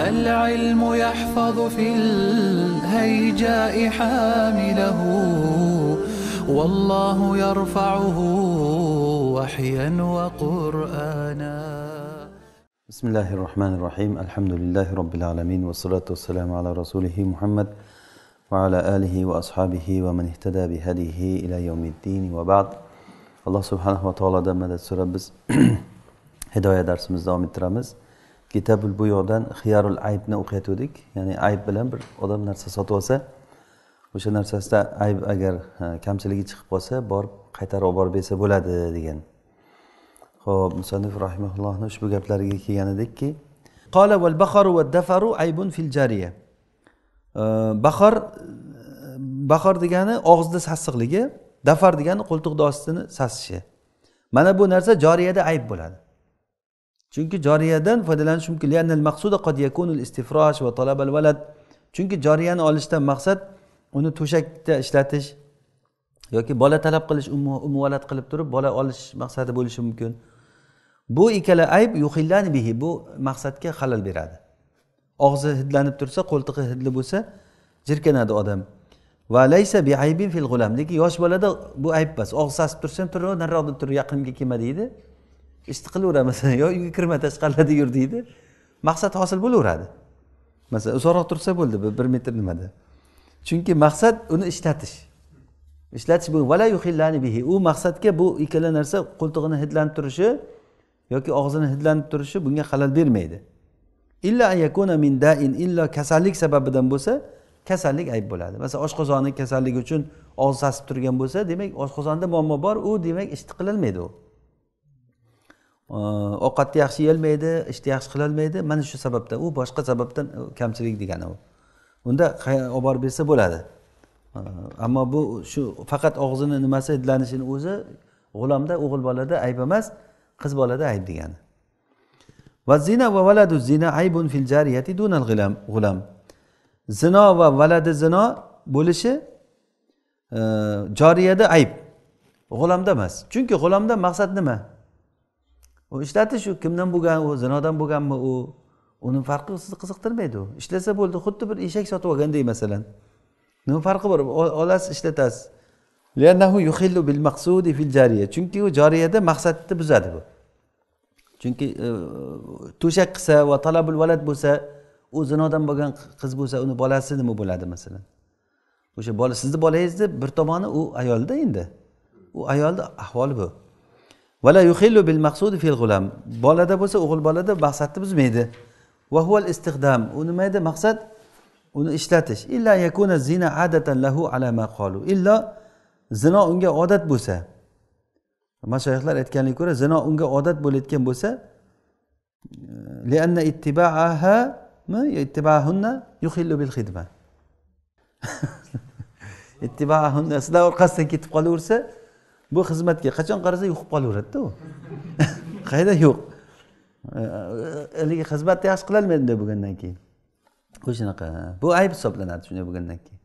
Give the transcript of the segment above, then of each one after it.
العلم يحفظ في الهيجاء حامله والله يرفعه وحيا وقرآنا بسم الله الرحمن الرحيم الحمد لله رب العالمين والصلاة والسلام على رسوله محمد وعلى آله وأصحابه ومن اهتدى بهديه إلى يوم الدين وبعد alloh subhanava taolodan madad so'rab biz hidoya darsimizni davom ettiramiz kitabul buyoqdan xiyarul aybni o'qiyotgandik ya'ni ayb bilan bir odam narsa sotib olsa o'sha narsasida ayb agar e, kamchiligi chiqib qolsa borib qaytarib olib borib bersa bo'ladi degan ho'p musanif rahimaullohni ushbu gaplariga kelgan edikki qola val va dafaru aybun fil jariya bahor e, bahor e, degani og'izda sassiqligi dafar degani qo'ltiqni ostini sasishi mana bu narsa joriyada ayb bo'ladi chunki joriyadan foydalanish mumkin va chunki joriyani olishdan maqsad uni to'shakda ishlatish yoki bola talab qilish umvalad qilib turib bola olish maqsadi bo'lishi mumkin bu ikkala ayb bihi bu maqsadga xalal beradi og'zi hidlanib tursa qo'ltiqi hidli bo'lsa jirkanadi odam va laysa bi aybin fil g'ulam lekin yosh bolada bu ayb emas og'iz sasib tursa ham tur nariroqda tur yaqinga kelma deydi ishni qilaveraman yo uyga kirma tashqarida yur deydi maqsad hosil bo'laveradi masalan uzoqroq tursa bo'ldi bir metr nimada chunki maqsad uni ishlatish ishlatish bu vala bihi u maqsadga bu ikkala narsa qo'ltig'ini hidlanib turishi yoki og'zini hidlanib turishi bunga xalal bermaydi illa yakuna min dain illo kasallik sababidan bo'lsa kasallik ayb bo'ladi masalan oshqozoni kasalligi uchun og'iz sasib turgan bo'lsa demak oshqozonda muammo bor u demak ishni qilolmaydi u ovqatni yaxshi yeyolmaydi ishni yaxshi qilolmaydi mana shu sababdan u boshqa sababdan kamchilik degani u unda olib borib bersa bo'ladi ammo bu shu faqat og'zini nimasi hidlanishini o'zi g'ulomda o'g'il bolada ayb emas qiz bolada ayb degani va zina va valadu zina aybun fil jariyati dunal g'ulam zino va valadi zino bo'lishi e, joriyada ayb g'ulomda emas chunki g'ulomda maqsad nima u ishlatish u kimdan bo'lgan u zinodan bo'lganmi u uni farqi sizni qiziqtirmaydi u ishlasa bo'ldi xuddi bir eshak sotib olganday masalan nima farqi bor olasiz ishlatasiz chunki u joriyada maqsadni buzadi bu chunki e, to'shak qilsa va talabul valad bo'lsa u zinodan bo'lgan qiz bo'lsa uni bolasi nima bo'ladi masalan o'sha bola sizni bolangizni bir tomoni u ayolda endi u ayolni ahvoli bu vala yuhillu bil maqsudi fil g'ulam bolada bo'lsa o'g'il bolada maqsadni buzmaydi vahuval istiqdam u nima edi maqsad uni ishlatish illa yakuna zina adatan lahu ala ma qalu illo zino unga odat bo'lsa mashoyihlar aytganiga ko'ra zino unga odat bo'layotgan bo'lsa e, ittibaaha sizlar orqasidan ketib qolaversa bu xizmatga qachon qarasa yuqib qolaveradida u qayda yo'q haligi xizmatni yaxshi qilolmaydi bunday bo'lgandan keyin u shunaqa bu ayb hisoblanadi shunday bo'lgandan keyin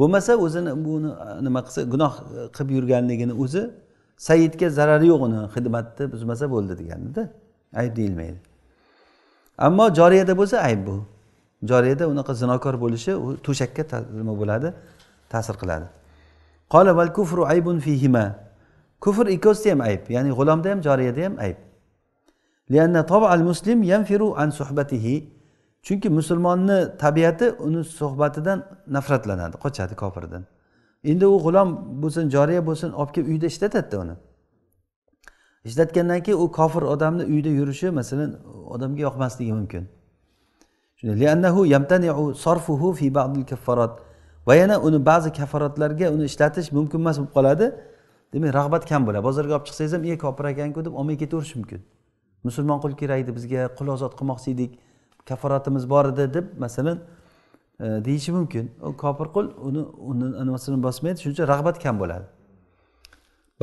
bo'lmasa o'zini buni nima qilsa gunoh qilib yurganligini o'zi saidga zarari yo'q uni xizmatni buzmasa bo'ldi deganida ayb deyilmaydi ammo joriyada bo'lsa ayb bu joriyada unaqa zinokor bo'lishi u to'shakka nima bo'ladi ta'sir qiladi qola val kufru aybun fihima kufr ikkovsida ham ayb ya'ni g'ulomda ham joriyada ham ayb lianna al muslim yanfiru an suhbatihi chunki musulmonni tabiati uni suhbatidan nafratlanadi qochadi kofirdan endi u g'ulom bo'lsin joriya bo'lsin olib kelib uyda ishlatadida uni ishlatgandan keyin u kofir odamni uyida yurishi masalan odamga yoqmasligi mumkin yamtaniu fi ba'dil kaffarat va yana uni ba'zi kaffaratlarga uni ishlatish mumkin emas bo'lib qoladi demak rag'bat kam bo'ladi bozorga olib chiqsangiz ham e kofir ekanku deb olmay ketaverish mumkin musulmon qul kerak edi bizga qul ozod qilmoqchi edik kafforatimiz bor edi deb masalan e, deyishi mumkin u kofir qul uni uni nimasini bosmaydi shuning uchun rag'bat kam bo'ladi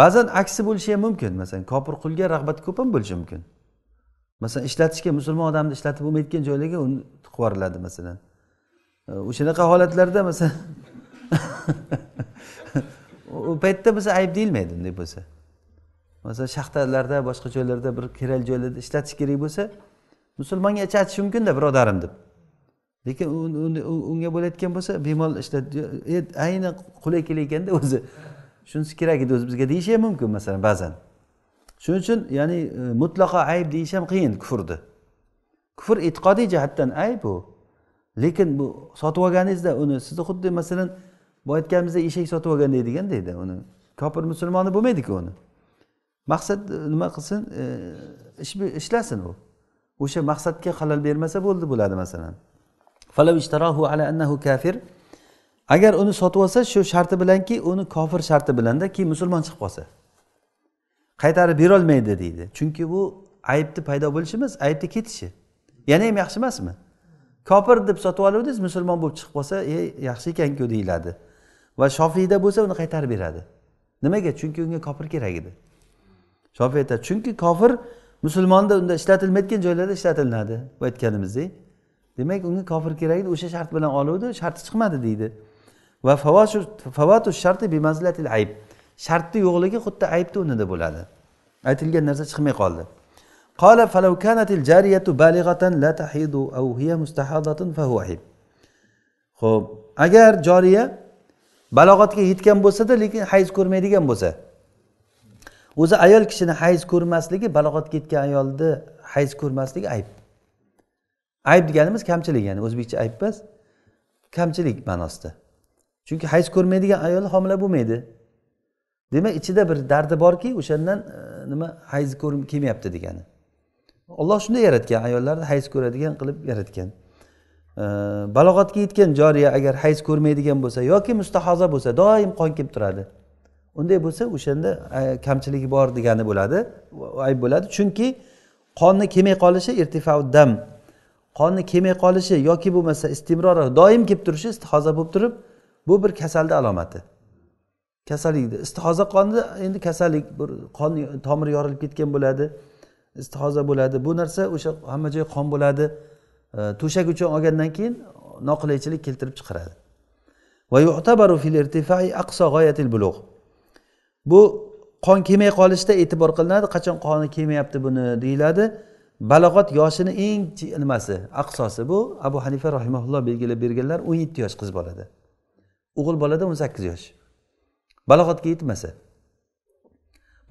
ba'zan aksi bo'lishi ham mumkin masalan kofir qulga rag'bat ko'p ham bo'lishi mumkin masalan ishlatishga musulmon odamni ishlatib bo'lmaydigan joylarga uni tiqib yuboriladi masalan o'shanaqa holatlarda masalan u paytda bo'lsa ayb deyilmaydi unday bo'lsa masalan shaxtalarda boshqa joylarda bir kerak joylarda ishlatish kerak bo'lsa musulmonga achatish mumkinda birodarim deb lekin unga bo'layotgan bo'lsa bemalol ishlat ayni qulay kelayotganda o'zi shunisi kerak edi o'zi bizga deyishi ham mumkin masalan ba'zan shuning uchun ya'ni e, mutlaqo ayb deyish ham qiyin kufrni kufr e'tiqodiy jihatdan ayb u lekin bu sotib olganingizda uni sizni xuddi masalan boya aytganimizdek eshak sotib olganday degandayda uni kofir musulmoni bo'lmaydiku uni maqsad e, nima qilsin e, ish ishlasin u o'sha maqsadga xalal bermasa bo'ldi bo'ladi masalan kafir agar uni sotib olsa shu sharti bilanki uni kofir sharti bilanda keyin musulmon chiqib qolsa qaytarib berolmaydi deydi chunki bu aybni paydo bo'lishi emas aybni ketishi yana ham yaxshi emasmi kofir deb sotib olgandingiz musulmon bo'lib chiqib qolsa e yaxshi ekanku deyiladi va shofiyda bo'lsa uni qaytarib beradi nimaga chunki unga kofir kerak edi shofiy aytadi chunki kofir musulmonda unda ishlatilmayotgan joylarda ishlatilinadi bu aytganimizdek demak unga kofir kerak edi o'sha shart bilan oluvdi sharti chiqmadi deydi va favatu sharti bimazlatil ayb shartni yo'qligi xuddi aybni o'rnida bo'ladi aytilgan narsa chiqmay qoldi قال فلو كانت الجارية بالغة لا تحيض أو هي مستحاضة فهو عيب خب agar joriya balog'atga yetgan bo'lsada lekin hayz ko'rmaydigan bo'lsa o'zi ayol kishini hayz ko'rmasligi balog'atga yetgan ayolni hayz ko'rmasligi ayb ayb deganimiz kamchilik ya'ni o'zbekcha ayb emas kamchilik ma'nosida chunki hayz ko'rmaydigan ayol homila bo'lmaydi demak ichida bir dardi borki o'shandan e, nima hayz kelmayapti degani olloh shunday yaratgan ayollarni hayz ko'radigan qilib yaratgan e, balog'atga yetgan joriya agar hayz ko'rmaydigan bo'lsa yoki mustahoza bo'lsa doim qon kelib turadi unday bo'lsa o'shanda e, kamchiligi bor degani bo'ladi ayb bo'ladi chunki qonni kelmay qolishi dam qonni kelmay qolishi yoki bo'lmasa istimror doim kelib turishi istihoza bo'lib turib bu bir kasalni alomati kasallikni istihoza qonni endi kasallik bir qon tomiri yorilib ketgan bo'ladi istihoza bo'ladi bu narsa o'sha hamma joy qon bo'ladi to'shak uchun olgandan keyin noqulaychilik keltirib chiqaradi bu qon kelmay qolishda e'tibor qilinadi qachon qoni kelmayapti buni deyiladi balog'at yoshini eng nimasi aqsosi bu abu hanifa rahimaulloh belgilab berganlar o'n yetti yosh qiz bo'ladi o'g'il bolada o'n sakkiz yosh balog'atga yetmasa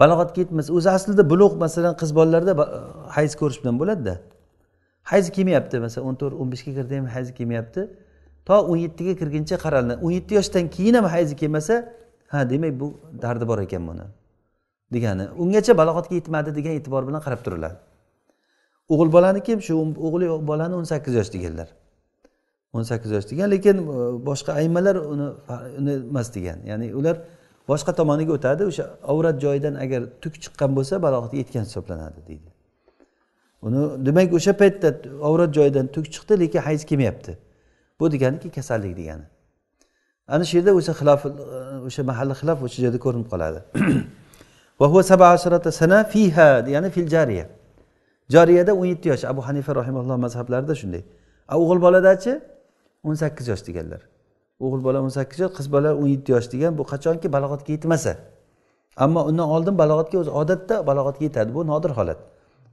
balog'atga yetmasa o'zi aslida buluq masalan qiz bolalarda hayz ko'rish bilan bo'ladida hayzi kelmayapti masalan o'n to'rt o'n beshga kirdi ham hayzi kelmayapti to o'n yettiga kirguncha qaraladi o'n yetti yoshdan keyin ham hayzi kelmasa ha demak bu dardi bor ekan buni degani ungacha balog'atga yetmadi degan e'tibor bilan qarab turiladi o'g'il bolaniki shu o'g'il bolani o'n sakkiz yosh deganlar o'n sakkiz yosh degan lekin e, boshqa aymalar uni uni emas degan ya'ni ular boshqa tomoniga o'tadi o'sha avrat joyidan agar tuk chiqqan bo'lsa balog'at yetgan hisoblanadi deydi uni demak o'sha paytda avrat joyidan tuk chiqdi lekin hayz kelmayapti bu deganiki kasallik degani ana shu yerda o'sha xilof e, o'sha mahalla xilof o'sha joyda ko'rinib qoladi sana fiha ya'ni fil jariya jariyada o'n yetti yosh abu hanifa rahimalloh mazhablarida shunday o'g'il boladachi o'n sakkiz yosh deganlar o'g'il bola o'n sakkiz yosh qiz bola o'n yetti yosh degan bu qachonki balog'atga yetmasa ammo undan oldin balog'atga o'zi odatda balog'atga yetadi bu nodir holat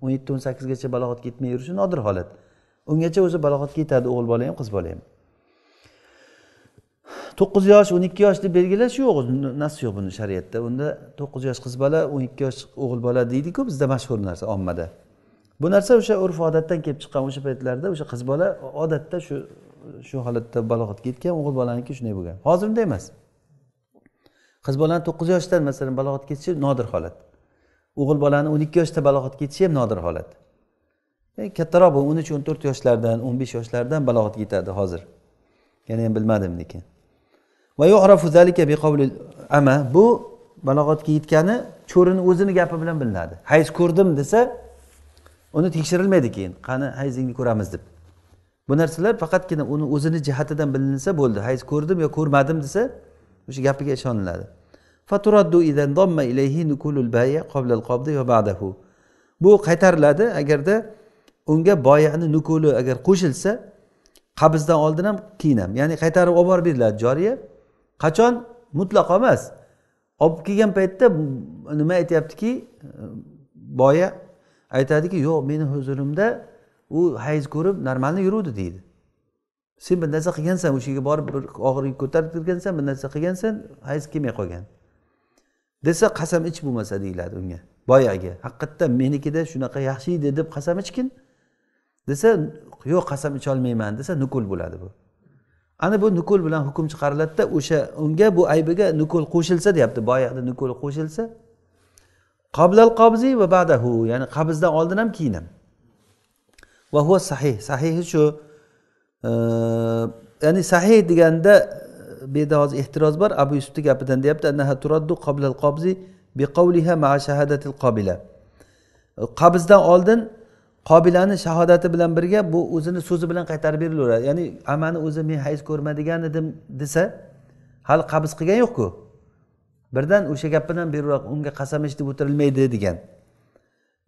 o'n yetti o'n sakkizgacha balog'atga yetmay yurishi nodir holat ungacha o'zi balog'atga yetadi o'g'il bola ham qiz bola ham to'qqiz yosh o'n ikki yosh deb belgilash yo'q nas yo'q buni shariatda unda to'qqiz yosh qiz bola o'n ikki yosh o'g'il bola deydiku bizda mashhur narsa ommada bu narsa o'sha urf odatdan kelib chiqqan o'sha paytlarda o'sha qiz bola odatda shu shu holatda balog'atga yetgan o'g'il bolaniki shunday bo'lgan hozir unday emas qiz bolani to'qqiz yoshdan masalan balog'atga yetishi nodir holat o'g'il bolani o'n ikki yoshda balog'atga yetishi ham nodir holat e, kattaroq o'n uch o'n to'rt yoshlardan o'n besh yoshlardan balog'atga yetadi hozir yana ham bilmadim lekin ama bu balog'atga yetgani cho'rini o'zini gapi bilan bilinadi hayz ko'rdim desa uni tekshirilmaydi keyin qani hayzingni ko'ramiz deb bu narsalar faqatgina uni o'zini jihatidan bilinsa bo'ldi hayz ko'rdim yo ko'rmadim desa o'sha gapiga ishoniladi bu qaytariladi agarda unga boyani nukuli agar qo'shilsa qabzdan oldin ham keyin ham ya'ni qaytarib olib borib beriladi joriya qachon mutlaqo emas olib kelgan paytda nima aytyaptiki boya aytadiki yo'q meni huzurimda u hayz ko'rib normalni yuruvdi deydi sen bir narsa qilgansan o'sha yerga borib bir og'irlik ko'tarib kirgansan bir narsa qilgansan hayz kelmay qolgan desa qasam ich bo'lmasa deyiladi unga boyagi haqiqatdan menikida shunaqa yaxshi edi deb qasam ichgin desa yo'q qasam icholmayman desa nukul bo'ladi bu ana bu nukul bilan hukm chiqariladida o'sha unga bu aybiga nukul qo'shilsa deyapti boyagida nukul qo'shilsa qoblal qobzi va badahu ya'ni qabzdan oldin ham keyin ham va huva sahih sahihi shu e, ya'ni sahih deganda e, bu yerda hozir ehtiroz bor abu yusufni gapidan deyapti e, qabzdan oldin qobilani shahodati bilan birga bu o'zini so'zi bilan qaytarib berilaveradi ya'ni amani o'zi men hayz ko'rmadigan edim desa hali qabz qilgan yo'qku birdan o'sha gap bilan beriroq unga qasam ichib o'tirilmaydi degan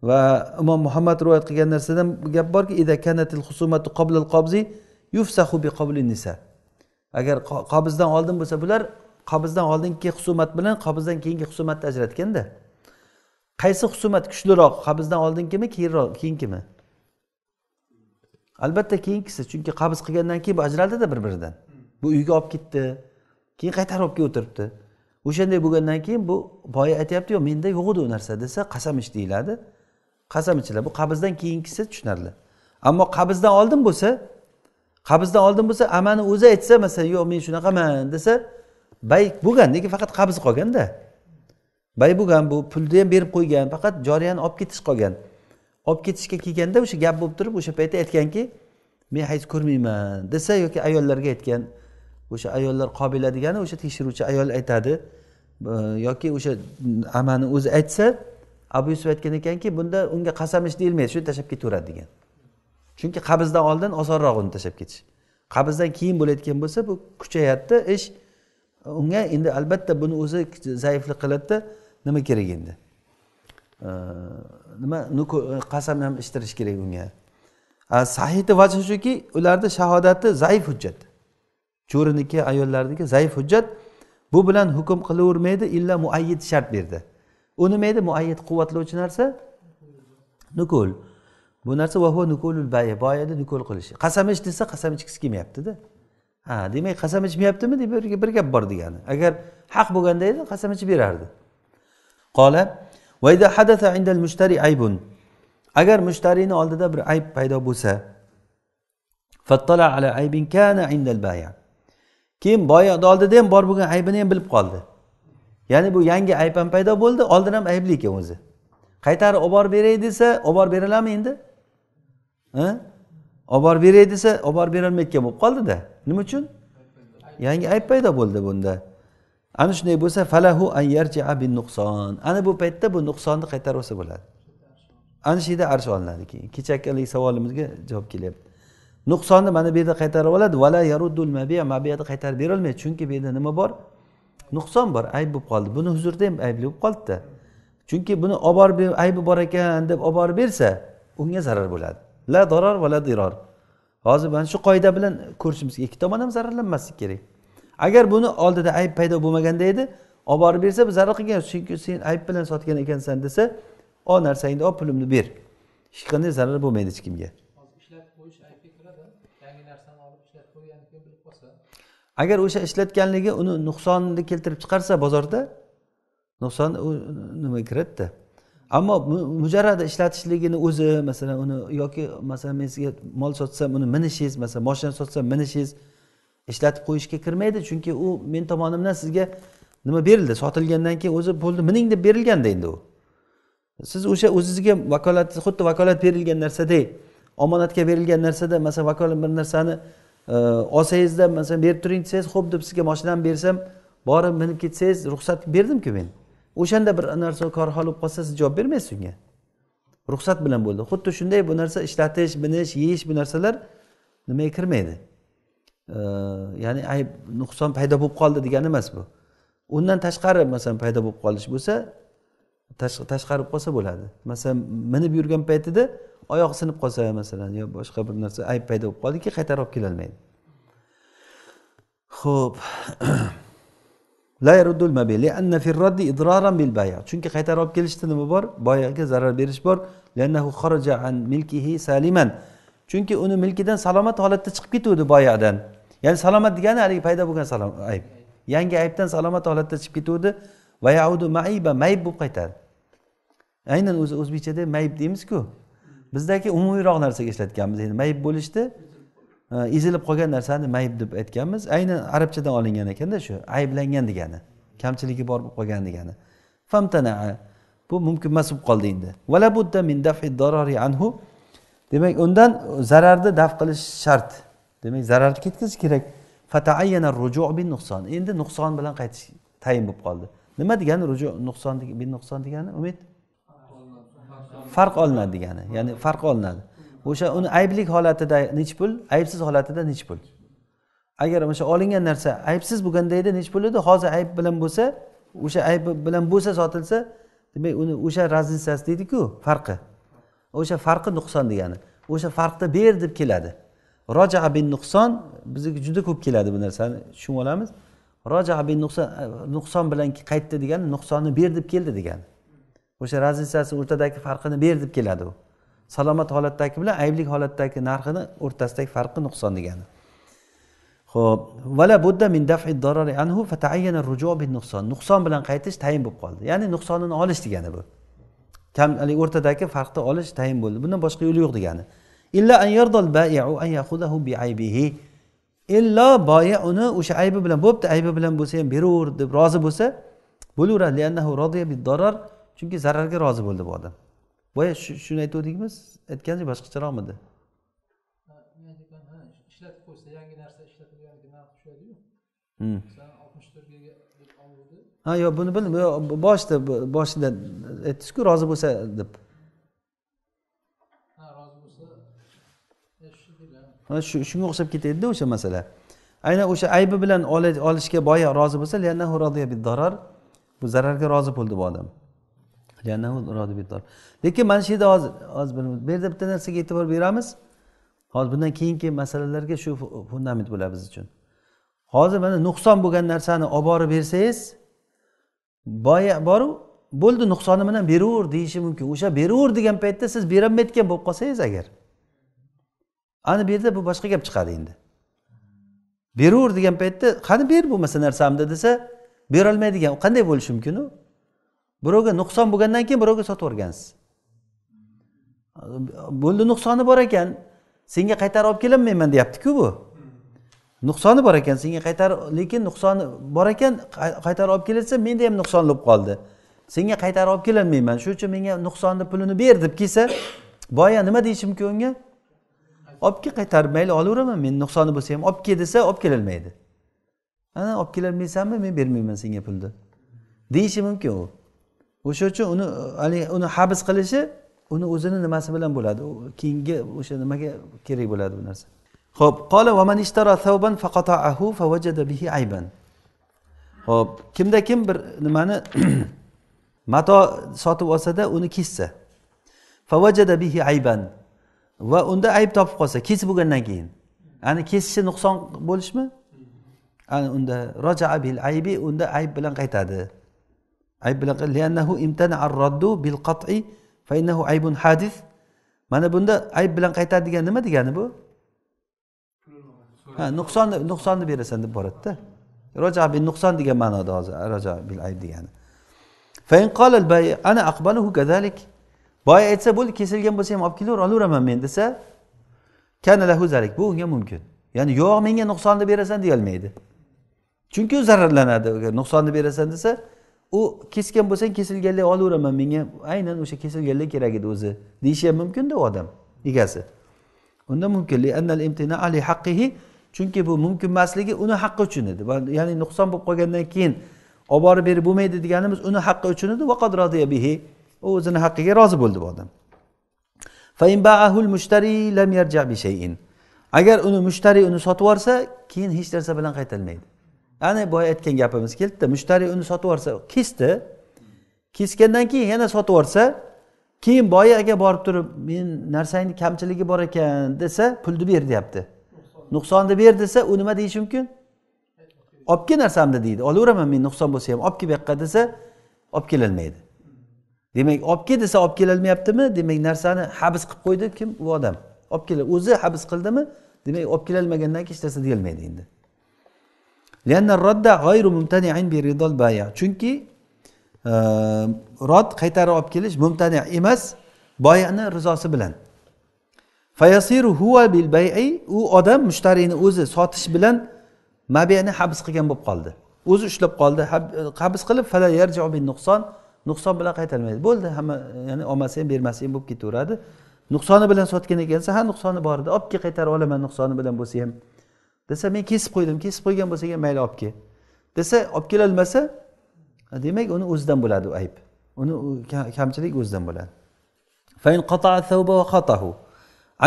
va imom muhammad rivoyat qilgan narsadan gap borki ida kanatil yufsahu bi qobli nisa agar qobizdan oldin bo'lsa bular qobizdan oldingi husumat bilan qobizdan keyingi husumatni ajratganda qaysi husumat kuchliroq qabizdan oldingimi keyinroq keyingimi albatta keyingisi chunki qabz qilgandan keyin bu ajraldida bir biridan bu uyga olib ketdi keyin qaytarib olib kelib o'tiribdi o'shanday bo'lgandan keyin bu boya aytyaptiyu menda yo'q edi u narsa desa qasam ich deyiladi qasam ichiladi bu qabzdan keyingisi tushunarli ammo qabzdan oldin bo'lsa qabzdan oldin bo'lsa amani o'zi aytsa masalan yo'q men shunaqaman desa bay bo'lgan lekin faqat qabz qolganda bay bo'lgan bu pulni ham berib qo'ygan faqat joriyani olib ketish qolgan olib ketishga kelganda o'sha gap bo'lib turib o'sha paytda aytganki men hayz ko'rmayman desa yoki ayollarga aytgan o'sha ayollar qobila degani o'sha tekshiruvchi ayol aytadi yoki o'sha amani o'zi aytsa abu yusuf aytgan ekanki bunda unga qasam ish deyilmaydi shuni tashlab ketaveradi degan chunki qabzdan oldin osonroq uni tashlab ketish qabzdan keyin bo'layotgan bo'lsa bu kuchayadida ish unga endi albatta buni o'zi zaiflik qiladida nima kerak endi nima e, qasam ham ishtirish kerak unga sahiyni vajhi shuki ularni shahodati zaif hujjat cho'riniki ayollarniki zaif hujjat bu bilan hukm qilavermaydi illa muayyid shart berdi u nima edi muayyat quvvatlovchi narsa nukul bu narsa vahua nukulul bay boyani nukul qilishi qasam ich desa qasam ichgisi kelmayaptida ha demak qasam ichmayaptimi deb bir gap bor degani agar haq bo'lganda edi qasam ichib berardi qola hadatha agar mushtariyni oldida bir ayb paydo bo'lsa ala aybin kana keyin boyani oldida ham bor bo'lgan aybini ham bilib qoldi ya'ni bu yangi ayb ham paydo bo'ldi oldin ham aybli ekan o'zi qaytarib olib borib beray desa olib borib beriladimi endi olib borib beray desa olib borib berolmayotgan bo'lib qoldida nima uchun yangi ayb paydo bo'ldi bunda ana shunday bo'lsa falahu an yarjia bin nuqson ana bu paytda bu nuqsonni qaytarib olsa bo'ladi ana shu yerda arsh olinadi keyin kechagi haligi savolimizga javob kelyapti nuqsonni mana bu yerda qaytarib oladi vala yaruddul mabiya mabiyani qaytarib berolmaydi chunki bu yerda nima bor nuqson bor ayb bo'lib qoldi buni huzurida ham aybli bo'lib qoldida chunki buni olib borib aybi bor ekan deb olib borib bersa unga zarar bo'ladi la doror va la diror hozir mana shu qoida bilan ko'rishimiz ikki tomon ham zararlanmasligi kerak agar buni oldida ayb paydo bo'lmaganda edi olib borib bersa zarar qilgan chunki sen ayb bilan sotgan ekansan desa ol narsangni ol pulimni ber hech qanday zarar bo'lmaydi hech kimga agar o'sha ishlatganligi uni nuqsonni keltirib chiqarsa bozorda nuqson nima kiradida ammo mujarrad ishlatishligini o'zi masalan uni yoki masalan men sizga mol sotsam uni minishingiz masalan moshina sotsam minishingiz ishlatib qo'yishga kirmaydi chunki u men tomonimdan sizga nima berildi sotilgandan keyin o'zi bo'ldi mining deb berilganda endi u siz o'sha o'zizga vakolat xuddi vakolat berilgan narsaday omonatga berilgan narsada masalan vakolat bir narsani olsangizda masalan berib turing desangiz ho'p deb sizga mashinani bersam borib minib ketsangiz ruxsat berdimku men o'shanda bir narsa korxona bo'lib qolsa siz javob bermaysiz unga ruxsat bilan bo'ldi xuddi shunday bu narsa ishlatish minish yeyish bu narsalar nimaga kirmaydi ya'ni ayb nuqson paydo bo'lib qoldi degani emas bu undan tashqari masalan paydo bo'lib qolish bo'lsa tashqari bo'lib qolsa bo'ladi masalan minib yurgan paytida oyog'i sinib qolsa masalan yo boshqa bir narsa ayb paydo bo'lib qoldiki qaytarib olib kelolmaydi ho'p chunki qaytarib olib kelishda nima bor boyaga zarar berish bor chunki uni milkidan salomat holatda chiqib ketuvdi boyadan ya'ni salomat degani haligi paydo bo'lgan salom ayb yangi aybdan salomat holatda chiqib ketuvdi va yaudu maiba mayb bo'lib qaytadi aynan o'zi o'zbekchada mayb deymizku bizdagi umumiyroq narsaga ishlatganmiz endi mayib bo'lishni ezilib qolgan narsani mayib deb aytganmiz aynan arabchadan olingan ekanda shu ayblangan degani kamchiligi bor bo'lib qolgan degani famtanaa bu mumkin emas bo'lib qoldi endi valabudda min dafi darari anhu demak undan zararni daf qilish shart demak zararni ketkazish kerak fataayyana ruju bin nuqson endi nuqson bilan qaytish tayin bo'lib qoldi nima degani ruju nuqson bin nuqson degani umid farq olinadi degani ya'ni farq olinadi o'sha uni ayblik holatida nechi pul aybsiz holatida nechi pul agar o'sha olingan narsa aybsiz bo'lganda edi nechi pul edi hozir ayb bilan bo'lsa o'sha ayb bilan bo'lsa sotilsa demak uni o'sha razlitsasi deydiku farqi o'sha farqi nuqson degani o'sha farqni ber deb keladi roja bin nuqson bizga juda ko'p keladi bu narsani tushunib olamiz roja bin nuqson nuqson bilan qaytdi degani nuqsonni ber deb keldi degani o'sha razlitsasi o'rtadagi farqini ber deb keladi u salomat holatdagi bilan aybli holatdagi narxini o'rtasidagi farqi nuqson degani ho'p vala budda min dafi anhu ruju nuqson nuqson bilan qaytish tayin bo'lib qoldi ya'ni nuqsonini olish degani bu kam haligi o'rtadagi farqni olish tayin bo'ldi bundan boshqa yo'li yo'q degani illa an yardal bai'u an yakhudahu bi aybihi illo boya uni o'sha aybi bilan bo'pti aybi bilan bo'lsa ham beraver deb rozi bo'lsa bo'laveradi chunki zararga rozi bo'ldi bu odam boya shuni aytuvdik biz aytganingiz boshqacharoqmidi ishlatib qo'ysa yangi narsa ishlatilganligi masalan hmm. ha yo'q buni bildim boshida boshida aytdizku rozi bo'lsa deb ha rozi bo'lsa e, shu shunga o'xshab ketadida o'sha masala aynan o'sha aybi bilan olishga boya rozi bo'lsa bu zararga rozi bo'ldi bu odam lekin mana shu yerda hozir hozir bu yerda bitta narsaga e'tibor beramiz hozir bundan keyingi masalalarga shu fundament bo'ladi biz uchun hozir mana nuqson bo'lgan narsani olib borib bersangiz boya boru bo'ldi nuqsoni bilan beraver deyishi mumkin o'sha beraver degan paytda siz berolmayotgan bo'lib qolsangiz agar ana bu yerda bu boshqa gap chiqadi endi beraver degan paytda qani ber bo'lmasa narsamni desa berolmaydigan qanday bo'lishi mumkin u birovga nuqson bo'lgandan keyin birovga sotib yuborgansiz bo'ldi nuqsoni bor ekan senga qaytarib olib kelolmayman deyaptiku bu nuqsoni bor ekan senga qaytarib lekin nuqsoni bor ekan qaytarib olib kelinsa menda ham nuqson bo'lib qoldi senga qaytarib olib kelolmayman shuning uchun menga nuqsonni pulini ber deb kelsa boya nima deyishim mumkin unga olib kel qaytarib mayli olaveraman meni nuqsoni bo'lsa ham olib kel desa olib kelolmaydi ana olib kelolmaysanmi men bermayman senga pulni deyishi mumkin u o'sha uchun uni haligi uni habs qilishi uni o'zini nimasi bilan bo'ladi keyingi o'sha nimaga kerak bo'ladi bu narsa ho'p fawajada bihi ayban ho'p kimda kim bir nimani mato sotib olsada uni kessa favajada bihi ayban va unda ayb topib qolsa kes bo'lgandan keyin ani kesishi nuqson bo'lishmi ana unda roja bil aybi unda ayb bilan qaytadi ayb bilan imtana bil qat'i hadis mana bunda ayb bilan qaytadi degani nima degani bu ha nuqsonni nuqsonni berasan deb boradida roja bil nuqson degan ma'noda hozir roja bil ayb degani ana aqbaluhu kazalik boya aytsa bo'ldi kesilgan bo'lsa ham olib kelaver olaveraman men desa kanalahu zalik bu unga mumkin ya'ni yo'q menga nuqsonni berasan deyolmaydi chunki u zararlanadi agar nuqsonni berasan desa u kesgan bo'lsang kesilganlay olaveraman menga aynan o'sha kesilganlar kerak edi o'zi deyishi ham mumkinda u odam egasi unda mumkin haqqihi chunki bu mumkin emasligi uni haqqi uchun edi ya'ni nuqson bo'lib qolgandan keyin olib borib berib bo'lmaydi deganimiz uni haqqi uchun edi vaqad rodiya bihi u o'zini haqqiga rozi bo'ldi bu odam agar uni mushtariy uni sotib yuborsa keyin hech narsa bilan qaytarmaydi ana boya aytgan gapimiz keldida mushtariy uni sotib yuborsa kesdi kesgandan keyin yana sotib yuborsa keyin boyaga borib turib men narsangni kamchiligi bor ekan desa pulni ber deyapti nuqsonni ber desa u nima deyishi mumkin olib kel narsamni deydi olaveraman men nuqson bo'lsa ham olib kel bu desa olib kelolmaydi demak olib kel desa olib kelolmayaptimi demak narsani habs qilib qo'ydi kim u odam olib kel o'zi habs qildimi demak olib kelolmagandan keyin hech narsa deyolmaydi endi chunki rod qaytarib olib kelish mumtani emas boyani rizosi bilan fayasiru huwa bil bayi u odam mushtariyni o'zi sotish bilan mabiyani habs qilgan bo'lib qoldi o'zi ushlab qoldi habs qilib yarjiu nuqson nuqson bilan qaytarmaydi bo'ldi hamma ya'ni olmasa ham bermasa ham bo'lib ketaveradi nuqsoni bilan sotgan ekansa ha nuqsoni bor edi olib kel qaytarib olaman nuqsoni bilan bo'lsa ham desa men kesib qo'ydim kesib qo'ygan bo'lsa ham mayli olib kel desa olib kelolmasa demak uni o'zidan bo'ladi u ayb uni kamchilik o'zidan bo'ladi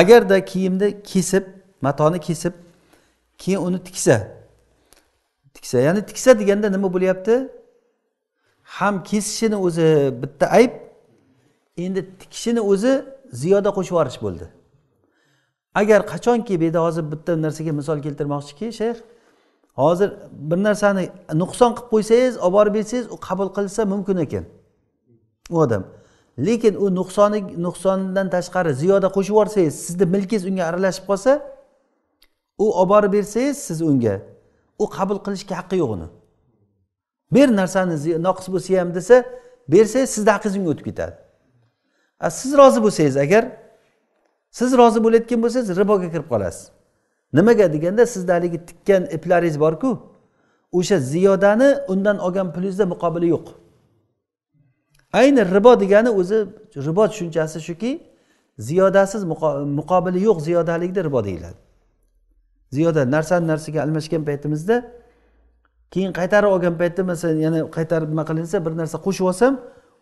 agarda kiyimni kesib matoni kesib keyin uni tiksa tiksa ya'ni tiksa deganda nima bo'lyapti ham kesishini o'zi bitta ayb endi tikishini o'zi ziyoda qo'shib yuborish bo'ldi agar qachonki bu yerda hozir bitta narsaga misol keltirmoqchiki shayx hozir bir narsani nuqson qilib qo'ysangiz olib borib bersangiz u qabul qilsa mumkin ekan u odam lekin u nuqsoni nuqsondan tashqari ziyoda qo'shib yuborsangiz sizni milkingiz unga aralashib qolsa u olib borib bersangiz siz unga u qabul qilishga haqqi yo'q uni ber narsani noqis bo'lsa ham desa bersangiz sizni haqqingiz unga o'tib ketadi siz rozi bo'lsangiz agar siz rozi bo'layotgan bo'lsangiz riboga kirib qolasiz nimaga deganda sizda haligi tikkan iplaringiz borku o'sha ziyodani undan olgan pulingizda muqobili yo'q ayni ribo degani o'zi ribo tushunchasi shuki ziyodasiz muqobili yo'q ziyodalikni ribo deyiladi ziyoda narsani narsaga almashgan paytimizda keyin qaytarib olgan paytda masalan yana qaytarib nima qilinsa bir narsa qo'shib olsam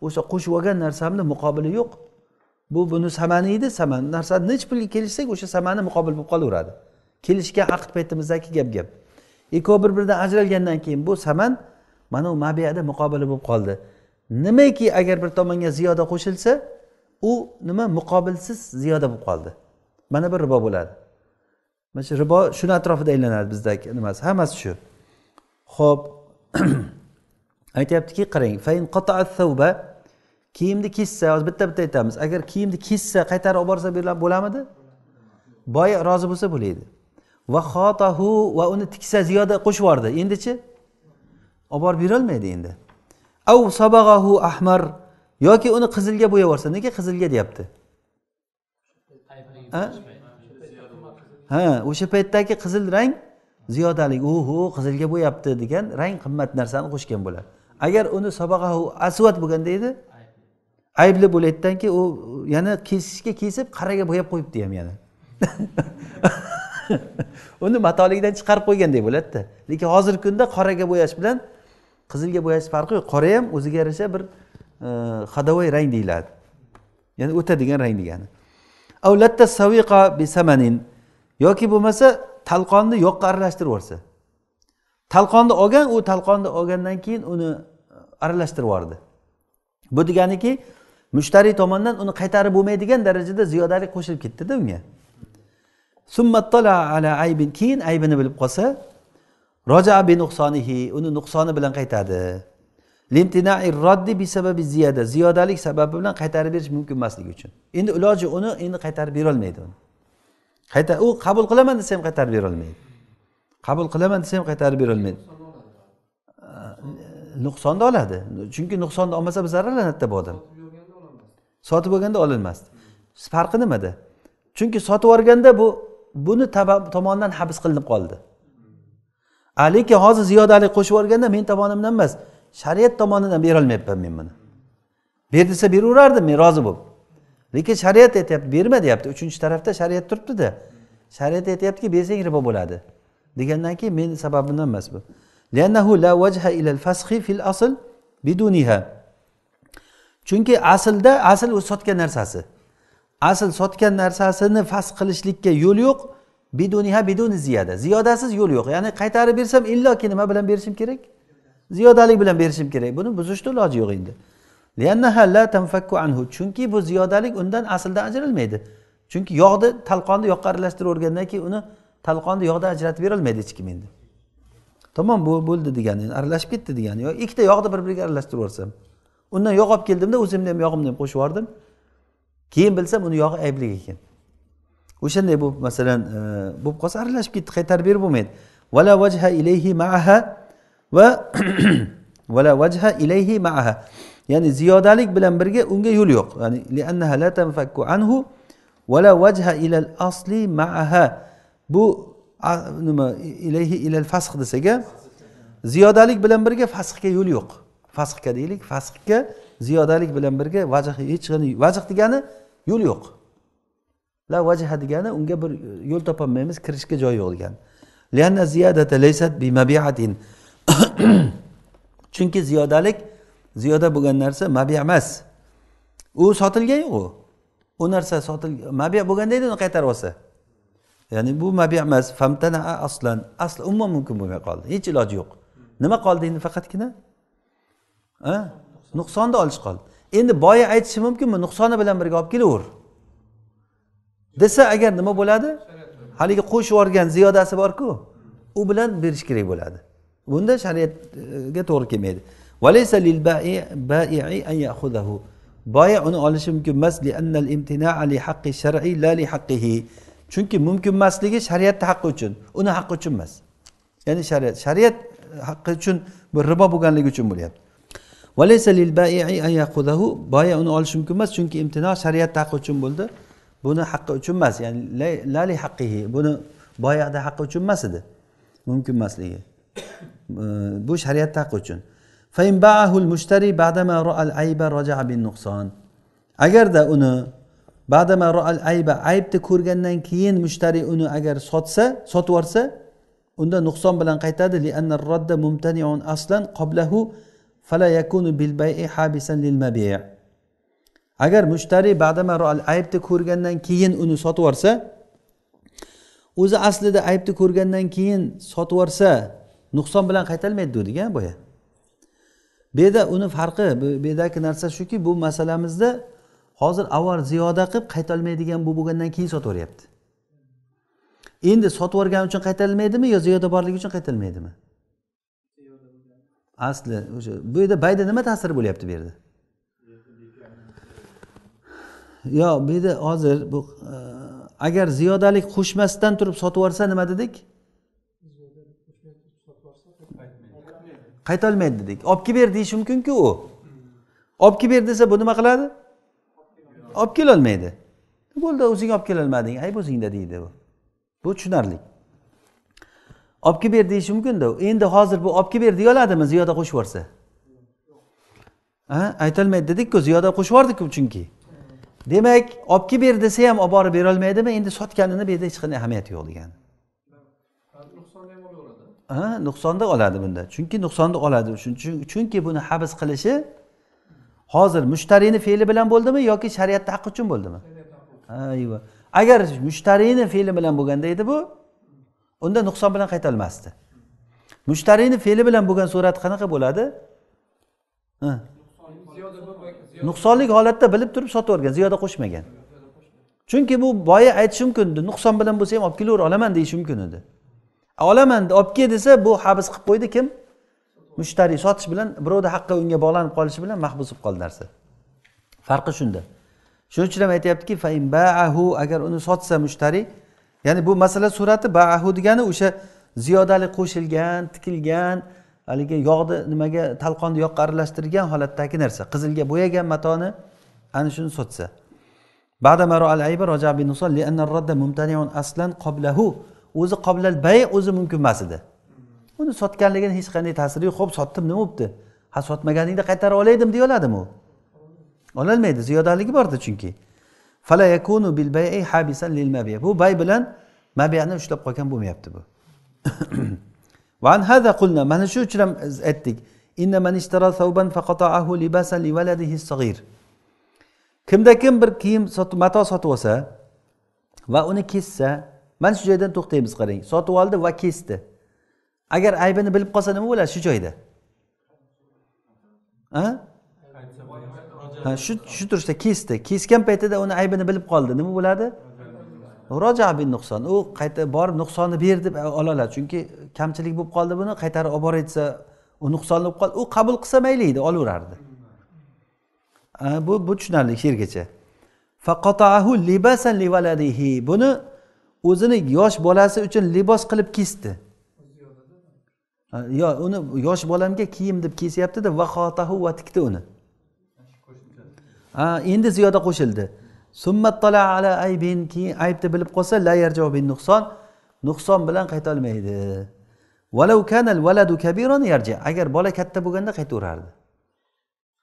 o'sha qo'shib olgan narsamni muqobili yo'q bu buni samani edi saman narsani nechi pulga kelishsak o'sha samani muqobil bo'lib qolaveradi kelishgan aqd paytimizdagi gap gap ikkovi bir biridan ajralgandan keyin bu saman mana u mabiyada muqobili bo'lib qoldi nimaki agar bir tomonga ziyoda qo'shilsa u nima muqobilsiz ziyoda bo'lib qoldi mana bir ribo bo'ladi mana shu ribo shuni atrofida aylanadi bizdagi nimasi hammasi shu ho'p aytyaptiki qarang kiyimni kessa hozir bitta bitta aytamiz agar kiyimni kessa qaytarib olib borsa bo'ladimi boy rozi bo'lsa bo'laydi va xotahu va uni tiksa ziyoda qo'shib yubordi endichi olib borib berolmaydi endi av sabag'ahu ahmar yoki uni qizilga bo'yab yuborsa nega qizilga deyapti ha o'sha paytdagi qizil rang ziyodalik uhu qizilga bo'yapti degan rang qimmat narsani qo'shgan bo'ladi agar uni sabag'ahu asvat bo'lganda edi aybli bo'layotgandan keyin u yana kesishga kesib qaraga bo'yab qo'yibdi ham yana uni matoligidan chiqarib qo'ygandek bo'ladida lekin hozirgi kunda qoraga bo'yash bilan qizilga bo'yash farqi yo'q qora ham o'ziga yarasha bir e, hadavoy rang deyiladi ya'ni o'tadigan rang degani avlatta saviqa bisamanin yoki bo'lmasa talqonni yoqqa aralashtirib yuborsa talqonni olgan u talqonni olgandan keyin uni e, aralashtirib yubordi bu deganiki mushtariy tomondan uni qaytarib bo'lmaydigan darajada ziyodalik qo'shilib ketdida unga ala keyin aybini bilib qolsa roja bi nuqsonihi uni nuqsoni bilan qaytadi limtinai bi sababi ziyada ziyodalik sababi bilan qaytarib berish mumkin emasligi uchun endi iloji uni endi qaytarib berolmaydi uni qayta u qabul qilaman desa ham qaytarib berolmaydi qabul qilaman desa ham qaytarib berolmaydi nuqsonni oladi chunki nuqsonni olmasa zararlanadida bu odam sotib olganda olinmasdi farqi nimada chunki sotib yuborganda bu buni tomonidan habs qilinib qoldi lekin hozir ziyodalik qo'shib yuborganda men tomonimdan emas shariat tomonidan berolmayapman men buni ber desa beraverardim men rozi bo'lib lekin shariat aytyapti berma deyapti uchinchi tarafda shariat turibdida shariat aytyaptiki bersang ribo bo'ladi degandan keyin meni sababimdan emas bu chunki aslda asl o'zi sotgan narsasi asl sotgan narsasini fasl qilishlikka yo'l yo'q biduniha biduni ziyada ziyodasiz yo'l yo'q ya'ni qaytarib bersam illoki nima bilan berishim kerak ziyodalik bilan berishim kerak buni buzishni iloji yo'q endi chunki bu ziyodalik undan asldan ajralmaydi chunki yog'ni talqonni yoqqa aralashtiravergandan keyin uni talqonni yog'dan ajratib berolmaydi hech kim endi tamom bu bo'ldi degani aralashib ketdi degani yo ikkita yog'ni bir biriga aralashtirib yuborsam undan yog' olib keldimda o'zimni ham yog'imni ham qo'shib yubordim keyin bilsam uni yog'i aybli ekan o'shanday bo'lib masalan e, bo'lib qolsa aralashib ketdi qaytarib berib bo'lmaydi vala vajha ilayhi maaha va vala vajha ilayhi maaha ya'ni ziyodalik bilan birga unga yo'l yo'q ya'ni liannaha anhu vala vajha ilal asli maaha bu nima ilayhi ilal fasx desak ziyodalik bilan birga fasxga yo'l yo'q fasxga deylik fasxga ziyodalik bilan birga vajh hech vajh degani yo'l yo'q la vajha degani unga bir yo'l topolmaymiz kirishga joyi yo'q degani laysat chunki ziyodalik ziyoda bo'lgan narsa mabi emas u sotilgan yo'q u u narsa sotil mabi bo'lganda edi uni qaytarib olsa ya'ni bu mabi emas famtana aslan asl umuman mumkin bo'lmay qoldi hech iloji yo'q nima qoldi endi faqatgina nuqsonni olish qoldi endi boya aytishi mumkinmi nuqsoni bilan birga olib kelaver desa agar nima bo'ladi haligi qo'shib yuborgan ziyodasi borku u bilan berish kerak bo'ladi bunda shariatga to'g'ri kelmaydi boya uni olishi mumkin emas chunki mumkin emasligi shariatni haqqi uchun uni haqqi uchun emas ya'ni shariat shariat haqqi uchun bu ribo bo'lganligi uchun bo'lyapti boya uni olishi mumkin emas chunki imtino shariat haqqi uchun bo'ldi buni haqqi uchun emas ya'ni lali haqqihi buni boyada haqqi uchun emas edi mumkin emasligi bu shariat haqqi uchun agarda uni badama roal ayba aybni ko'rgandan keyin mushtari uni agar sotsa sotib yuborsa unda nuqson bilan qaytadi aslan qoblahu fala yakunu bil bayi habisan lil mabi' agar mushtari badama roal aybni ko'rgandan keyin uni sotib yuborsa o'zi aslida aybni ko'rgandan keyin sotib yuborsa nuqson bilan qaytalmaydi degandik a boya bu yerda uni farqi bu yerdagi narsa shuki bu masalamizda hozir avval ziyoda qilib qaytolmaydigan bu bo'lgandan keyin sotib yuboryapti endi sotib yuborgani uchun qaytalmaydimi yo ziyoda borligi uchun qaytarilmaydimi asli o'sha bu yerda bayda nima ta'siri bo'lyapti bu yerda yo bu yerda hozir bu e, agar ziyodalik qo'shmasdan turib sotib yuborsa nima dedik qaytolmaydi dedik olib kelib ber deyishi mumkinku u olib kelib ber desa bu nima qiladi olib kelolmaydi bo'ldi o'zing olib kelolmading ayb o'zingda deydi bu bu tushunarli olib kelib ber deyishi mumkinda endi hozir bu olib kelib ber deyoladimi ziyoda qo'shib yuborsa aytolmaydi dedikku ziyoda qo'shib yubordiku chunki demak olib kelib ber desa ham olib borib berolmaydimi endi sotganini bu yerda hech qanday ahamiyati yo'q degani ha nuqsonni oladi bunda chunki nuqsonni oladi chunki buni habs qilishi hozir mushtariyni fe'li bilan bo'ldimi yoki shariatni haqqi uchun bo'ldimi ayva agar mushtariyni fe'li bilan bo'lganda edi bu unda nuqson bilan qaytalmasdi mushtariyni fe'li bilan bo'lgan surati qanaqa bo'ladi nuqsonlik holatda bilib turib sotib yuborgan ziyoda qo'shmagan chunki bu boya aytishi mumkin edi nuqson bilan bo'lsa ham olib kelaver olaman deyishi mumkin edi olaman olib kel desa bu habs qilib qo'ydi kim mushtariy sotish bilan birovni haqqi unga bog'lanib qolishi bilan mahbus bo'lib qoldi narsa farqi shunda shuning uchun ham aytyaptiki agar uni sotsa mushtariy ya'ni bu masala surati baahu degani o'sha ziyodalik qo'shilgan tikilgan haligi yog'ni nimaga talqonni yoqqa aralashtirgan holatdagi narsa qizilga bo'yagan matoni ana shuni sotsa o'zi qoblal bay o'zi mumkin emas edi uni sotganligini hech qanday ta'siri yo'q ho'p sotdim nima bo'libdi ha sotmaganingda qaytarib olaydim deya oladimi u ololmaydi ziyodaligi borda chunki fala yakunu bil bayi habisan lil mabiya bu bay bilan mabiyani ushlab qolgan bo'lmayapti bu va hada qulna mana shu uchun ham aytdik inna man ishtara thawban faqata'ahu libasan li waladihi as saghir kimda kim bir kiyim sotib mato sotib olsa va uni kessa mana shu joydan to'xtaymiz qarang sotib oldi va kesdi agar aybini bilib qolsa nima bo'ladi shu joyda ha shu shu turishda kesdi kesgan paytida uni aybini bilib qoldi nima bo'ladi roja bin nuqson u qayta borib nuqsonni ber deb ola oladi chunki kamchilik bo'lib qoldi buni qaytarib olib desa u nuqsonli bo'lib qoldi u qabul qilsa mayli edi olaverardi bu bu tushunarli shu yergacha buni o'zini yosh bolasi uchun libos qilib kesdi yo uni yosh bolamga kiyim deb kesyaptida vahotahu va tikdi uni endi ziyoda qo'shildi ala keyin aybni bilib qolsa la yarjau nuqson nuqson bilan qaytolmaydi agar bola katta bo'lganda qaytaverardi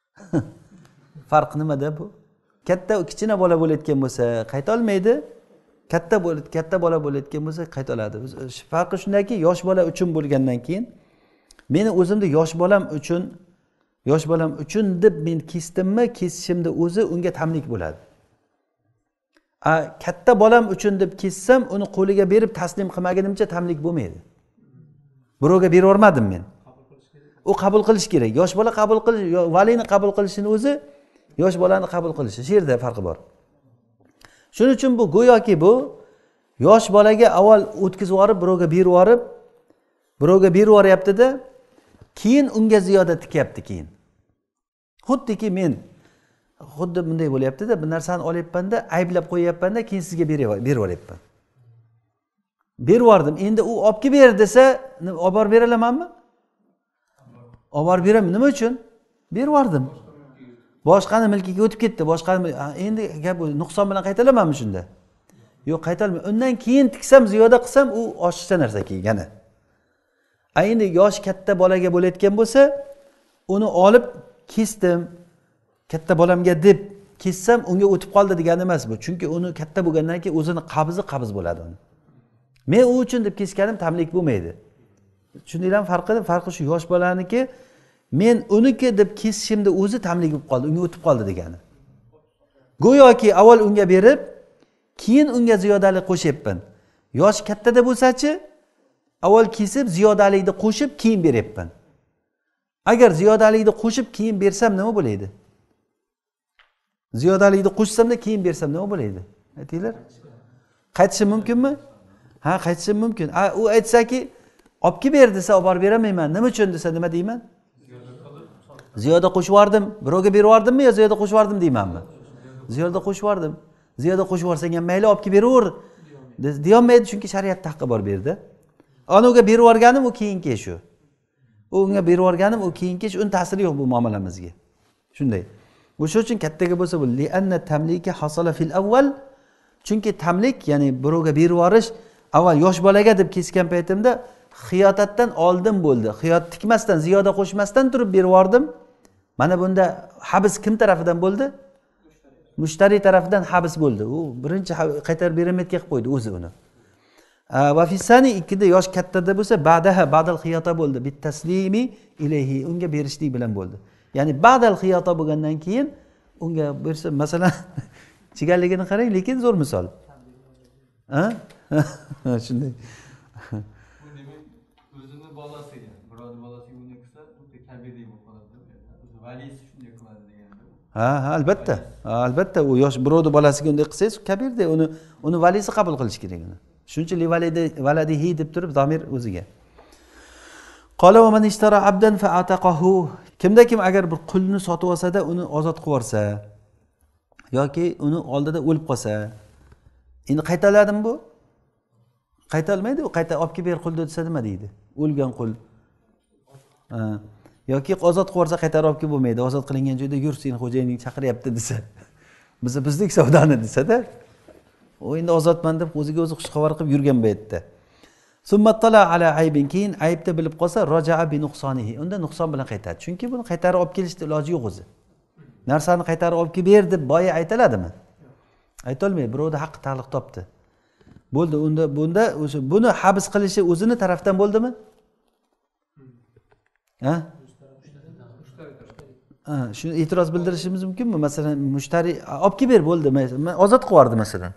farq nimada bu katta kichkina bola bo'layotgan bo'lsa qaytolmaydi katta bo'lib katta bola bo'layotgan bo'lsa qaytoladi farqi shundaki yosh bola uchun bo'lgandan keyin meni o'zimni yosh bolam uchun yosh bolam uchun deb men kesdimmi kesishimni o'zi unga tamlik bo'ladi a katta bolam uchun deb kessam uni qo'liga berib taslim qilmagunimcha tamlik bo'lmaydi birovga beryubormadim men u qabul qilish kerak yosh bola qabul qilish valini qabul qilishini o'zi yosh bolani qabul qilishi shu yerda farqi bor shuning uchun bu go'yoki bu yosh bolaga avval o'tkazib yuborib birovga berib yuborib birovga berib yuboryaptida keyin unga ziyoda tikyapti keyin xuddiki men xuddi bunday bo'lyaptida bir narsani olyapmanda ayblab qo'yyapmanda keyin sizga berib berib yubordim endi u olib kelib ber desa olib borib bera olamanmi olib borib beraman nima uchun berib yubordim boshqani milkiga o'tib ketdi boshqani endi gap nuqson bilan qaytalamanmi shunda yo'q qaytolmayman undan keyin tiksam ziyoda qilsam u oshiqcha narsa keyin yana ayni yoshi katta bolaga bo'layotgan bo'lsa uni olib kesdim katta bolamga deb kessam unga o'tib qoldi degani emas bu chunki uni katta bo'lgandan keyin o'zini qabzi qabz bo'ladi uni men u uchun deb kesganim tamlik bo'lmaydi tushundinglarmi farqini farqi shu yosh bolaniki men uniki deb kesishimni o'zi tamlik bo'lib qoldi unga o'tib qoldi degani go'yoki avval unga berib keyin unga ziyodalik qo'shyapman yoshi kattada bo'lsachi avval kesib ziyodalikni qo'shib keyin beryapman agar ziyodalikni qo'shib keyin bersam nima bo'ladi ziyodalikni qo'shsamda keyin bersam nima bo'ladi aytinglar qaytishim mumkinmi ha qaytishim mumkin a u aytsaki olib kelib ber desa olib borib berolmayman nima uchun desa nima deyman ziyoda qo'shib yubordim birovga berib yubordimmi yo ziyoda qo'shib yubordim deymanmi ziyoda qo'shib yubordim ziyoda qo'shib yuborsang ham mayli olib kelib beraver deyolmaydi chunki shariatni haqqi bor bu yerda anavga berib yuborganim u keyingi ish u u unga berib yuborganim u keyingi ish uni ta'siri yo'q bu muomalamizga shunday o'sha uchun kattaga bo'lsa bu lianna tamliki hasala fil avval chunki tamlik ya'ni birovga berib yuborish avval yosh bolaga deb kesgan paytimda xiyotatdan oldin bo'ldi xiyot tikmasdan ziyoda qo'shmasdan turib berib yubordim mana bunda habs kim tarafidan bo'ldi mushtariy tarafidan habs bo'ldi u birinchi qaytarib beraman qilib qo'ydi o'zi uni vafisani ikkida yosh kattada bo'lsa badaha badal xiyota bo'ldi bittaslimi ilayhi unga berishlik bilan bo'ldi ya'ni badal xiyota bo'lgandan keyin unga bersa masalan chigalligini qarang lekin zo'r misol shunday o'zini bolasiga bolasiga qilsa kabirdek bo'lib qoladi shunday ha ha albatta albatta u yosh birovni bolasiga unday qilsangiz kabirdek uni uni valisi qabul qilishi kerak uni shuning uchun valadihi deb turib zomir o'ziga kimda kim agar bir qulni sotib olsada uni ozod qilib yuborsa yoki uni oldida o'lib qolsa endi qaytaladimi bu qaytaolmaydi u qayta olib kelib ber qulni desa nima deydi o'lgan qul yoki ozod qilib yuborsa qaytarib olib kelib bo'lmaydi ozod qilingan joyda yur seni xo'jayining chaqiryapti desa bizni bizniki savdoni desada u endi ozodman deb o'ziga o'zi xushxabar qilib yurgan bu yerda ala keyin aybni bilib qolsa rojaa bi nuqsonihi unda nuqson bilan qaytadi chunki buni qaytarib olib kelishni iloji yo'q o'zi narsani qaytarib olib kelib ber deb boya aytiladimi aytolmaydi birovni haqqi taliq topdi bo'ldi unda bunda o'sha buni habs qilishi o'zini tarafdan bo'ldimi a shu e'tiroz bildirishimiz mumkinmi masalan mushtari olib kelib ber bo'ldi ozod qilib yubordi masalan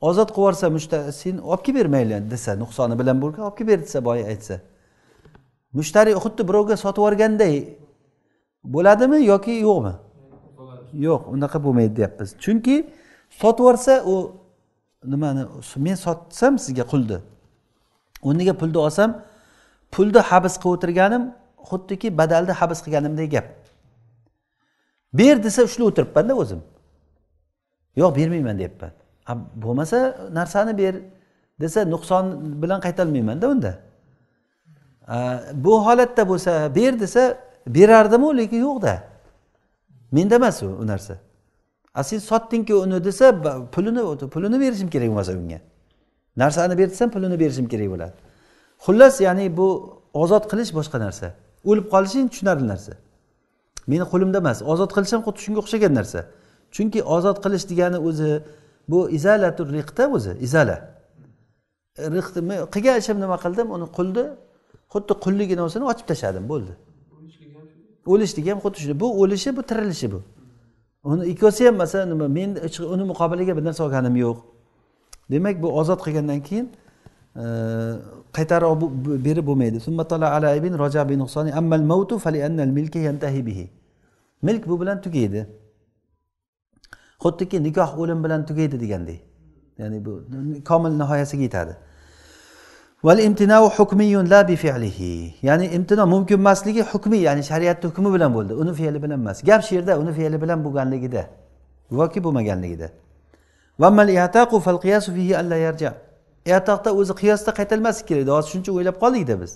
ozod qilib yuborsa mushtasin olib kelib ber mayli desa nuqsoni bilan bo'lgan olib kelib ber desa boya aytsa mushtari xuddi birovga sotib yuborganday bo'ladimi yoki yo'qmi yo'q unaqa bo'lmaydi deyapmiz chunki sotib yuborsa u nimani men sotsam sizga qulni o'rniga pulni olsam pulni habs qilib o'tirganim xuddiki badalni habs qilganimdek gap ber desa ushlab o'tiribmanda o'zim yo'q bermayman deyapman bo'lmasa narsani ber desa nuqson bilan qaytolmaymanda unda bu holatda bo'lsa ber desa berardimu lekin yo'qda menda emas u narsa a sen sotdingku uni desa pulini pulini berishim kerak bo'lmasa unga narsani ber desam pulini berishim kerak bo'ladi xullas ya'ni bu ozod qilish boshqa narsa o'lib qolishing tushunarli narsa meni qo'limda emas ozod qilish ham xuddi shunga o'xshagan narsa chunki ozod qilish degani o'zi bu izalatu riqda o'zi izala riqni men qilgancha nima qildim uni qulni xuddi qullik inosini ochib tashladim bo'ldi o'lishligi ham xuddi shunday bu o'lishi bu tirilishi bu uni ikkosi ham masalan nima men uni muqobiliga bir narsa olganim yo'q demak bu ozod qilgandan keyin e, qaytarib berib bo'lmaydi milk bu bilan tugaydi xuddiki nikoh o'lim bilan tugaydi deganday ya'ni bu komil nihoyasiga yetadi val la bi fi'lihi ya'ni imtino mumkin emasligi hukmiy ya'ni shariatni hukmi bilan bo'ldi uni fe'li bilan emas gap shu yerda uni fe'li bilan bo'lganligida yoki bo'lmaganligida o'zi qiyosda qaytalmaslik kerak edi hozir shuncha o'ylab qoldikda biz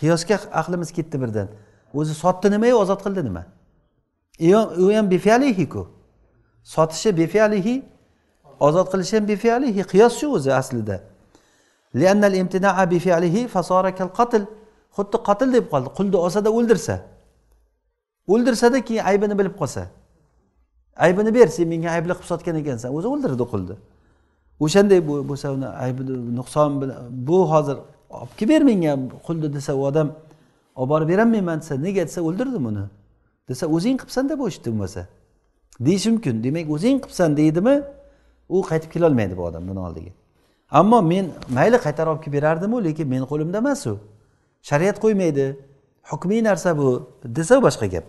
qiyosga aqlimiz ketdi birdan o'zi sotdi nimayu ozod qildi nima u ham bifalihiku sotishi befialihi ozod qilishi ham befialihi qiyoschi o'zi aslida xuddi qotil deb qoldi qulni olsada o'ldirsa o'ldirsada keyin aybini bilib qolsa aybini ber sen menga aybli qilib sotgan ekansan o'zi o'ldirdi qulni o'shanday bo'lsa uni aybini nuqson bilan bu hozir olib kelib ber menga qulni desa u odam olib borib beraman desa nega desa o'ldirdim uni desa o'zing qilibsanda bu ishni bo'lmasa deyishi mumkin demak o'zing qilibsan deydimi u qaytib kelolmaydi bu odam buni oldiga ammo men mayli qaytarib olib kelib berardimu lekin meni qo'limda emas u shariat qo'ymaydi hukmiy narsa bu desa boshqa gap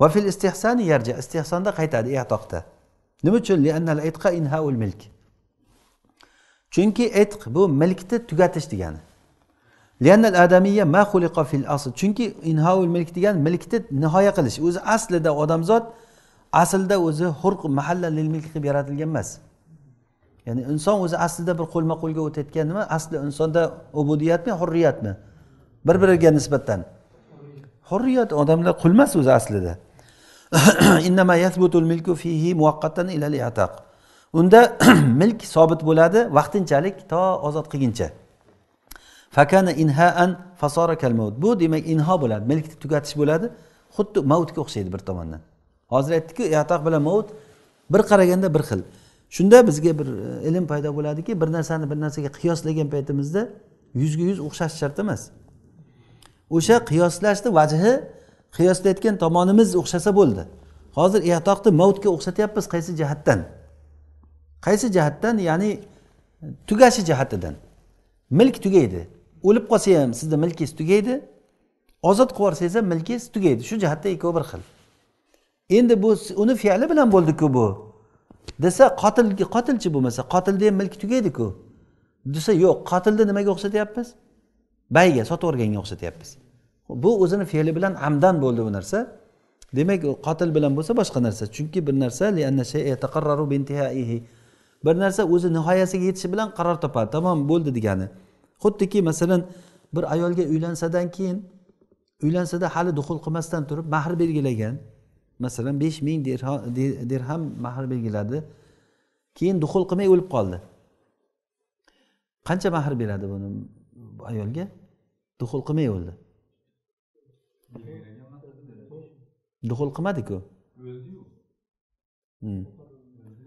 va fil istihsani yarja istihsonda qaytadi etoqda nima uchun inhaul milk chunki itq bu milkni tugatish degani liannal adamiya ma xuliqa fil asl chunki inhaul milk degan milkni nihoya qilish o'zi aslida odamzod aslida o'zi xurq mahalla lil milk qilib yaratilgan emas ya'ni inson o'zi aslida bir qo'lma qo'lga o'tayotgan nima asli insonda ubudiyatmi hurriyatmi bir biriga nisbatan hurriyat odamlar qul emas o'zi aslida unda milk sobit bo'ladi vaqtinchalik to ozod qilguncha fakana inhaan fasora kalmavut bu demak inho bo'ladi milkni tugatish bo'ladi xuddi mavutga o'xshaydi bir tomondan hozir aytdikku yataq bilan mavut bir qaraganda bir xil shunda bizga bir e, ilm paydo bo'ladiki bir narsani bir narsaga qiyoslagan paytimizda yuzga yuz o'xshash shart emas o'sha qiyoslashni vajhi qiyoslayotgan tomonimiz o'xshasa bo'ldi hozir yatoqni mavutga o'xshatyapmiz qaysi jihatdan qaysi jihatdan ya'ni tugashi jihatidan milk tugaydi o'lib qolsa ham sizni milkingiz tugaydi ozod qilib yuborsangiz ham milkingiz tugaydi shu jihatda ikkovi bir xil endi bu uni fe'li bilan bo'ldiku bu desa qotil qotilchi bo'lmasa qotilni ham milki tugaydiku desa yo'q qotilni nimaga o'xshatyapmiz bayga sotib yuborganga o'xshatyapmiz bu o'zini fe'li bilan amdan bo'ldi bu narsa demak qotil bilan bo'lsa boshqa narsa chunki bir narsa bir narsa o'zi nihoyasiga yetishi bilan qaror topadi tamom bo'ldi degani xuddiki masalan bir ayolga uylansadan keyin uylansada hali duxul qilmasdan turib mahr belgilagan masalan besh ming dirham mahr belgiladi keyin duxul qilmay o'lib qoldi qancha mahr beradi buni ayolga duxul qilmay o'ldi duxul qilmadiku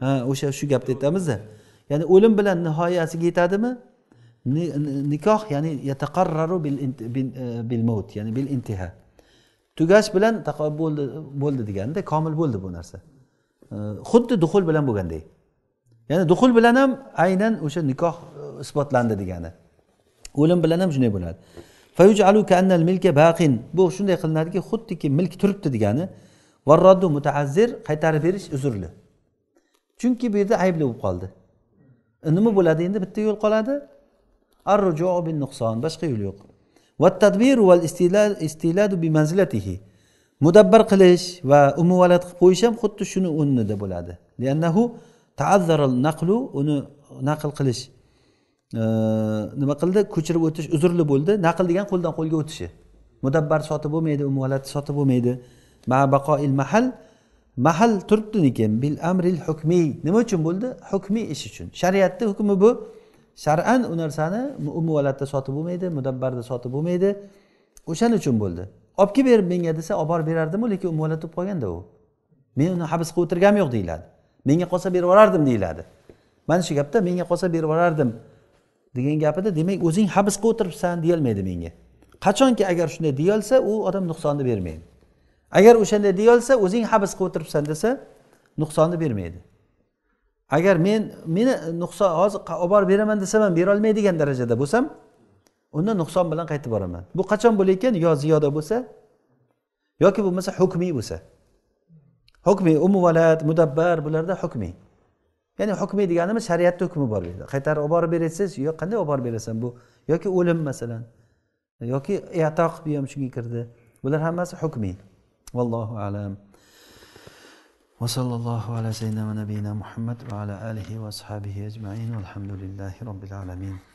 ha o'sha shu gapni aytamizda ya'ni o'lim bilan nihoyasiga yetadimi nikoh ya'ni yataqarraru bil mavt ya'ni bil intiha tugash bilan bo'ldi bo'ldi deganda komil bo'ldi bu narsa xuddi duxul bilan bo'lgandek ya'ni duxul bilan ham aynan o'sha nikoh e, isbotlandi degani o'lim bilan ham shunday bo'ladi bu shunday qilinadiki xuddiki milk turibdi degani varroddu mutaazzir qaytarib berish uzrli chunki bu yerda aybli bo'lib qoldi e, nima bo'ladi endi bitta yo'l qoladi arrujo bin nuqson boshqa yo'l yo'q va tadbir val istiladu bi manzilatihi mudabbar qilish va umuvalat qilib qo'yish ham xuddi shuni o'rnida bo'ladi liannahu taazzaral naqlu uni naql qilish nima qildi ko'chirib o'tish uzrli bo'ldi naql degan qo'ldan qo'lga o'tishi mudabbar sotib bo'lmaydi umuvalat sotib bo'lmaydi ma baqoil mahal mahal turibdi lekin bil amril hukmiy nima uchun bo'ldi hukmiy ish uchun shariatni hukmi bu shar'an u narsani umuvalatda sotib bo'lmaydi mudabbarda sotib bo'lmaydi o'shaning uchun bo'ldi olib kelib ber menga desa olib borib berardimu lekin umuvalat bo'lib qolganda u men uni habs qilib o'tirganim yo'q deyiladi menga qolsa berib yuborardim deyiladi mana shu gapda menga qolsa berib yuborardim degan gapida demak o'zing habs qilib o'tiribsan deyolmaydi menga qachonki agar shunday deyolsa u odam nuqsonni bermaydi agar o'shanday deyolsa o'zing habs qilib o'tiribsan desa nuqsonni bermaydi agar men meni nuqson hozir olib borib beraman desam ham berolmaydigan darajada bo'lsam unda nuqson bilan qaytib boraman bu qachon bo'layotgan yo ziyoda bo'lsa yoki bo'lmasa hukmiy bo'lsa hukmiy umuvalat mudabbar bularda hukmiy ya'ni hukmiy deganimiz shariatni hukmi bor deydi qaytarib olib borib bersangiz yo qanday olib borib berasan bu yoki o'lim masalan yoki atoq bu ham shunga kirdi bular hammasi hukmiy vallohu alam وصلى الله على سيدنا ونبينا محمد وعلى آله وأصحابه أجمعين والحمد لله رب العالمين